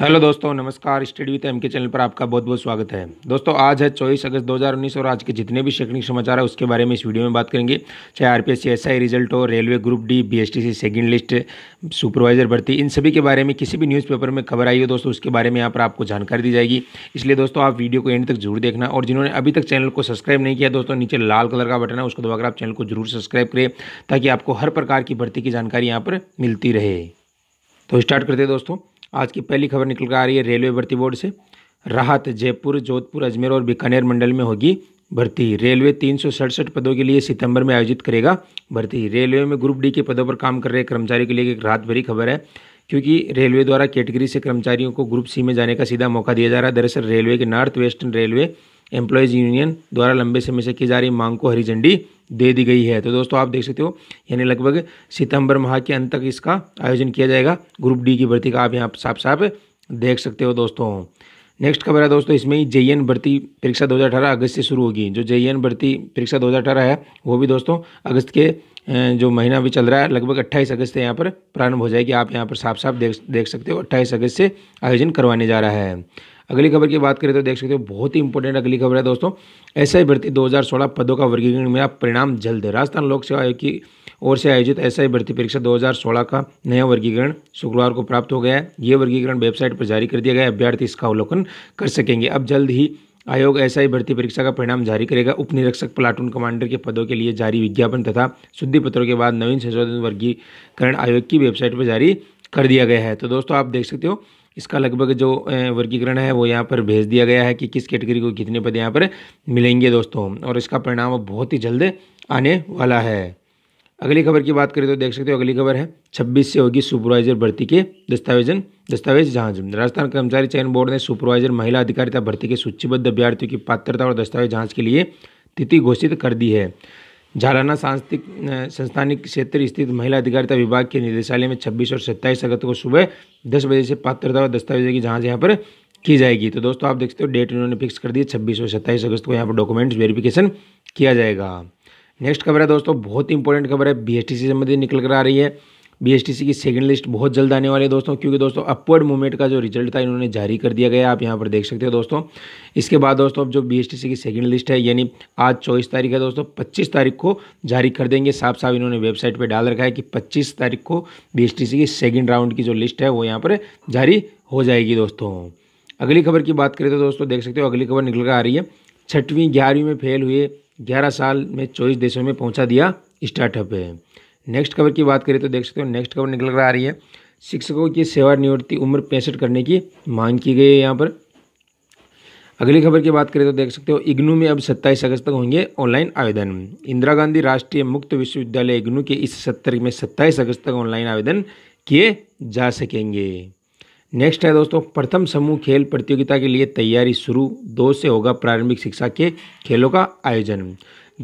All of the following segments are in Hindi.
हेलो दोस्तों नमस्कार study with M K channel पर आपका बहुत बहुत स्वागत है दोस्तों आज है चौबीस अगस्त 2019 और आज के जितने भी शैक्षणिक समाचार है उसके बारे में इस वीडियो में बात करेंगे चाहे आर पी एस रिजल्ट हो railway group D BSTC second list supervisor भर्ती इन सभी के बारे में किसी भी न्यूज़पेपर में खबर आई हो दोस्तों उसके बारे में यहाँ पर आपको जानकारी दी जाएगी इसलिए दोस्तों आप वीडियो को एंड तक जरूर देखना और जिन्होंने अभी तक चैनल को सब्सक्राइब नहीं किया दोस्तों नीचे लाल कलर का बटन है उसको दबाकर आप चैनल को जरूर सब्सक्राइब करें ताकि आपको हर प्रकार की भर्ती की जानकारी यहाँ पर मिलती रहे तो स्टार्ट करते दोस्तों आज की पहली खबर निकल कर आ रही है रेलवे भर्ती बोर्ड से राहत जयपुर जोधपुर अजमेर और बीकानेर मंडल में होगी भर्ती रेलवे तीन पदों के लिए सितंबर में आयोजित करेगा भर्ती रेलवे में ग्रुप डी के पदों पर काम कर रहे कर्मचारियों के लिए एक राहत भरी खबर है क्योंकि रेलवे द्वारा कैटेगरी से कर्मचारियों को ग्रुप सी में जाने का सीधा मौका दिया जा रहा है दरअसल रेलवे के north western railway employees union द्वारा लंबे समय से की जा रही मांग को हरी झंडी दे दी गई है तो दोस्तों आप देख सकते हो यानी लगभग सितंबर माह के अंत तक इसका आयोजन किया जाएगा ग्रुप डी की भर्ती का आप यहाँ साफ साफ देख सकते हो दोस्तों नेक्स्ट खबर है दोस्तों इसमें ही जेईएन भर्ती परीक्षा 2018 अगस्त से शुरू होगी जो जेईएन भर्ती परीक्षा 2018 है वो भी दोस्तों अगस्त के जो महीना भी चल रहा है लगभग अट्ठाईस अगस्त से यहाँ पर प्रारंभ हो जाएगी आप यहाँ पर साफ साफ देख देख सकते हो अट्ठाईस अगस्त से आयोजन करवाने जा रहा है अगली खबर की बात करें तो देख सकते हो बहुत ही इंपॉर्टेंट अगली खबर है दोस्तों एस आई भर्ती दो पदों का वर्गीकरण मेरा परिणाम जल्द राजस्थान लोक सेवा आयोग की ओर से आयोजित एस आई भर्ती परीक्षा 2016 का नया वर्गीकरण शुक्रवार को प्राप्त हो गया है ये वर्गीकरण वेबसाइट पर जारी कर दिया गया अभ्यर्थी इसका अवलोकन कर सकेंगे अब जल्द ही आयोग ही भर्ती परीक्षा का परिणाम जारी करेगा उप निरीक्षक प्लाटून कमांडर के पदों के लिए जारी विज्ञापन तथा शुद्धि पत्रों के बाद नवीन संशोधन वर्गीकरण आयोग की वेबसाइट पर जारी कर दिया गया है तो दोस्तों आप देख सकते हो इसका लगभग जो वर्गीकरण है वो यहाँ पर भेज दिया गया है कि किस कैटेगरी को कितने पद यहाँ पर मिलेंगे दोस्तों और इसका परिणाम बहुत ही जल्द आने वाला है अगली खबर की बात करें तो देख सकते हो अगली खबर है 26 से होगी सुपरवाइजर भर्ती के दस्तावेजन दस्तावेज जांच राजस्थान कर्मचारी चयन बोर्ड ने सुपरवाइजर महिला अधिकारिता भर्ती के सूचीबद्ध अभ्यर्थियों की पात्रता और दस्तावेज जांच के लिए तिथि घोषित कर दी है झालाना सांस्थिक संस्थानिक क्षेत्र स्थित महिला अधिकारिता विभाग के निदेशालय में 26 और 27 अगस्त को सुबह 10 बजे से पात्रता और दस्तावेजों की जांच यहाँ पर की जाएगी तो दोस्तों आप देखते हो डेट इन्होंने फिक्स कर दी है छब्बीस और 27 अगस्त को यहाँ पर डॉक्यूमेंट्स वेरिफिकेशन किया जाएगा नेक्स्ट खबर है दोस्तों बहुत इंपॉर्टेंट खबर है बी एस टी से संबंधी निकल कर आ रही है बी एस टी सी की सेकंड लिस्ट बहुत जल्द आने वाली है दोस्तों क्योंकि दोस्तों अपवर्ड मूवमेंट का जो रिजल्ट था इन्होंने जारी कर दिया गया आप यहाँ पर देख सकते हो दोस्तों इसके बाद दोस्तों अब जो बी एस टी सी की सेकंड लिस्ट है यानी आज चौबीस तारीख है दोस्तों पच्चीस तारीख को जारी कर देंगे साफ साफ इन्होंने वेबसाइट पर डाल रखा है कि पच्चीस तारीख को बी एस टी सी की सेकेंड राउंड की जो लिस्ट है वो यहाँ पर जारी हो जाएगी दोस्तों अगली खबर की बात करें तो दोस्तों देख सकते हो अगली खबर निकल कर आ रही है छठवीं ग्यारहवीं में फेल हुए ग्यारह साल में चौबीस देशों में पहुँचा दिया स्टार्टअप है नेक्स्ट खबर की बात करें तो देख सकते हो नेक्स्ट खबर निकल कर आ रही है शिक्षकों की सेवानिवृत्ति उम्र पैंसठ करने की मांग की गई है यहाँ पर अगली खबर की बात करें तो देख सकते हो इग्नू में अब 27 अगस्त तक होंगे ऑनलाइन आवेदन इंदिरा गांधी राष्ट्रीय मुक्त विश्वविद्यालय इग्नू के इस सत्र में 27 अगस्त तक ऑनलाइन आवेदन किए जा सकेंगे नेक्स्ट है दोस्तों प्रथम समूह खेल प्रतियोगिता के लिए तैयारी शुरू दो से होगा प्रारंभिक शिक्षा के खेलों का आयोजन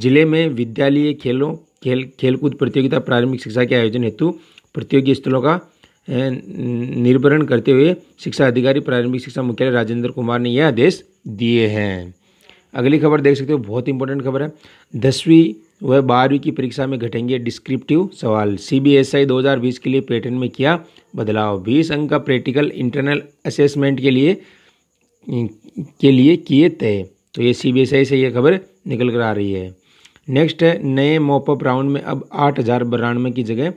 जिले में विद्यालय खेलों खेल खेलकूद प्रतियोगिता प्रारंभिक शिक्षा के आयोजन हेतु प्रतियोगी स्थलों का निर्भरण करते हुए शिक्षा अधिकारी प्रारंभिक शिक्षा मुख्यालय राजेंद्र कुमार ने यह आदेश दिए हैं अगली खबर देख सकते हो बहुत इंपॉर्टेंट खबर है दसवीं वह बारहवीं की परीक्षा में घटेंगे डिस्क्रिप्टिव सवाल सी बी एस आई दो हज़ार बीस के लिए पैटर्न में किया बदलाव बीस अंक का प्रैक्टिकल इंटरनल असेसमेंट के लिए के लिए किए तय तो ये आई से ये खबर निकल कर आ रही है नेक्स्ट है नए मॉपअप राउंड में अब आठ हज़ार बारानवे की जगह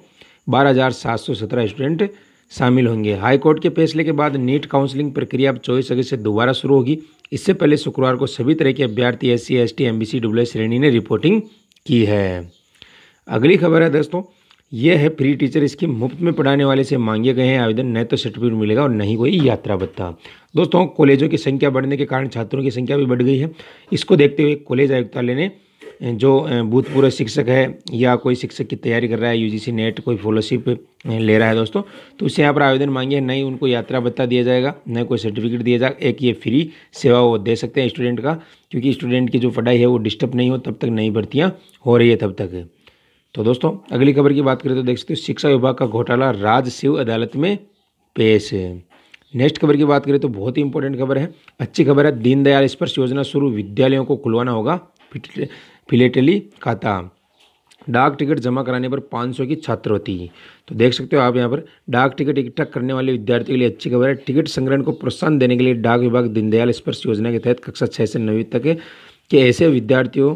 बारह हज़ार सात सौ सत्रह स्टूडेंट शामिल होंगे हाईकोर्ट के फैसले के बाद नीट काउंसलिंग प्रक्रिया अब चौबीस अगस्त से दोबारा शुरू होगी इससे पहले शुक्रवार को सभी तरह के अभ्यर्थी S C S T M B C W श्रेणी ने रिपोर्टिंग की है अगली खबर है दोस्तों यह है फ्री टीचर स्कीम मुफ्त में पढ़ाने वाले से मांगे गए हैं आवेदन न तो सर्टिफिकेट मिलेगा और न ही कोई यात्रा भत्ता दोस्तों कॉलेजों की संख्या बढ़ने के कारण छात्रों की संख्या भी बढ़ गई है इसको देखते हुए कॉलेज आयुक्तालय ने जो भूतपूर्व शिक्षक है या कोई शिक्षक की तैयारी कर रहा है यूजीसी नेट कोई फॉलोशिप ले रहा है दोस्तों तो उससे यहाँ पर आवेदन मांगिए न ही उनको यात्रा भत्ता दिया जाएगा न कोई सर्टिफिकेट दिया जाएगा एक ये फ्री सेवा वो दे सकते हैं स्टूडेंट का क्योंकि स्टूडेंट की जो पढ़ाई है वो डिस्टर्ब नहीं हो तब तक नई भर्तियाँ हो रही है तब तक तो दोस्तों अगली खबर की बात करें तो देख सकते हो शिक्षा विभाग का घोटाला राज शिव अदालत में पेश है नेक्स्ट खबर की बात करें तो बहुत ही इंपॉर्टेंट खबर है अच्छी खबर है दीनदयाल स्पर्श योजना शुरू विद्यालयों को खुलवाना होगा फिलेटली खाता डाक टिकट जमा कराने पर 500 की छात्रवृत्ति तो देख सकते हो आप यहाँ पर डाक टिकट इकट्ठा करने वाले विद्यार्थियों के लिए अच्छी खबर है टिकट संग्रहण को प्रोत्साहन देने के लिए डाक विभाग दीनदयाल स्पर्श योजना के तहत कक्षा छः से नवी तक के ऐसे विद्यार्थियों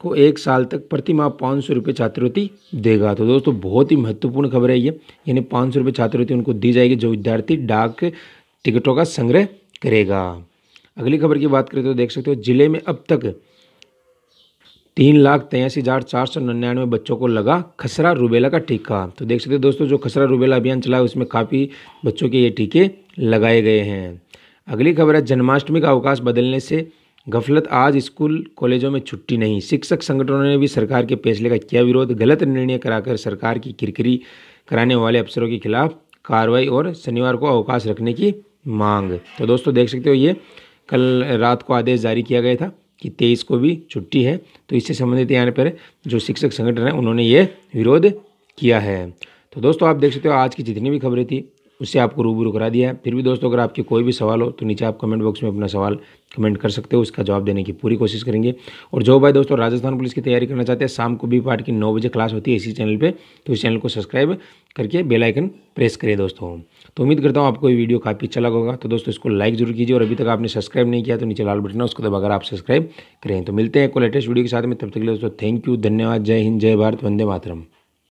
को एक साल तक प्रति माह पाँच सौ रुपये छात्रवृत्ति देगा तो दोस्तों बहुत ही महत्वपूर्ण खबर है ये यानी पाँच सौ रुपये छात्रवृत्ति उनको दी जाएगी जो विद्यार्थी डाक टिकटों का संग्रह करेगा अगली खबर की बात करें तो देख सकते हो जिले में अब तक तीन लाख तेयासी हज़ार चार सौ निन्यानवे बच्चों को लगा खसरा रूबेला का टीका तो देख सकते हो दोस्तों जो खसरा रूबेला अभियान चला है उसमें काफ़ी बच्चों के ये टीके लगाए गए हैं अगली खबर है जन्माष्टमी का अवकाश बदलने से गफलत आज स्कूल कॉलेजों में छुट्टी नहीं शिक्षक संगठनों ने भी सरकार के फैसले का किया विरोध गलत निर्णय कराकर सरकार की किरकिरी कराने वाले अफसरों के खिलाफ कार्रवाई और शनिवार को अवकाश रखने की मांग तो दोस्तों देख सकते हो ये कल रात को आदेश जारी किया गया था कि तेईस को भी छुट्टी है तो इससे संबंधित यहाँ पर जो शिक्षक संगठन है उन्होंने ये विरोध किया है तो दोस्तों आप देख सकते हो आज की जितनी भी खबरें थी उससे आपको रूबरू करा दिया है फिर भी दोस्तों अगर आपके कोई भी सवाल हो तो नीचे आप कमेंट बॉक्स में अपना सवाल कमेंट कर सकते हो उसका जवाब देने की पूरी कोशिश करेंगे और जो भाई दोस्तों राजस्थान पुलिस की तैयारी करना चाहते हैं शाम को भी पार्ट की नौ बजे क्लास होती है इसी चैनल पर तो इस चैनल को सब्सक्राइब करके बेलाइकन प्रेस करें दोस्तों तो उम्मीद करता हूँ आपको ये वीडियो काफ़ी अच्छा लगा होगा तो दोस्तों इसको लाइक जरूर कीजिए और अभी तक आपने सब्सक्राइब नहीं किया तो नीचे लाल बटन है उसको अगर आप सब्सक्राइब करें तो मिलते हैं एक लेटेस्ट वीडियो के साथ में तब तक के लिए दोस्तों थैंक यू धन्यवाद जय हिंद जय भारत वंदे मातरम